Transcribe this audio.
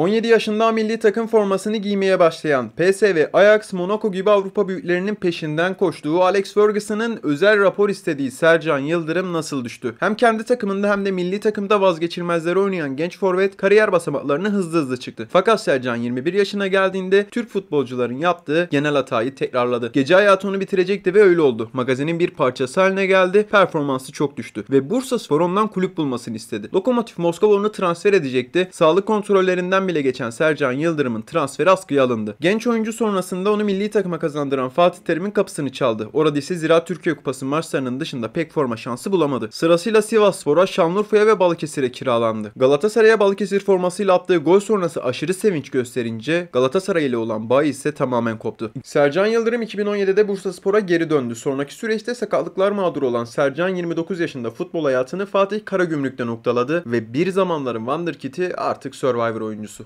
17 yaşında milli takım formasını giymeye başlayan PSV, Ajax, Monaco gibi Avrupa büyüklerinin peşinden koştuğu Alex Ferguson'ın özel rapor istediği Sercan Yıldırım nasıl düştü? Hem kendi takımında hem de milli takımda vazgeçilmezleri oynayan genç forvet kariyer basamaklarını hızlı hızlı çıktı. Fakat Sercan 21 yaşına geldiğinde Türk futbolcuların yaptığı genel hatayı tekrarladı. Gece hayatı onu bitirecekti ve öyle oldu. Magazinin bir parçası haline geldi, performansı çok düştü ve Bursaspor ondan kulüp bulmasını istedi. Lokomotif Moskova onu transfer edecekti. Sağlık kontrollerinden bile geçen Sercan Yıldırım'ın transferi askıya alındı. Genç oyuncu sonrasında onu milli takıma kazandıran Fatih Terim'in kapısını çaldı. Orada ise Ziraat Türkiye Kupası maçlarının dışında pek forma şansı bulamadı. Sırasıyla Sivasspor'a, Şanlıurfa'ya ve Balıkesir'e kiralandı. Galatasaray'a Balıkesir formasıyla attığı gol sonrası aşırı sevinç gösterince Galatasaray ile olan bağı ise tamamen koptu. Sercan Yıldırım 2017'de Bursaspor'a geri döndü. Sonraki süreçte sakatlıklar mağdur olan Sercan 29 yaşında futbol hayatını Fatih Karagümrük'te noktaladı ve bir zamanların Wonderkid'i artık Survivor oyuncusu.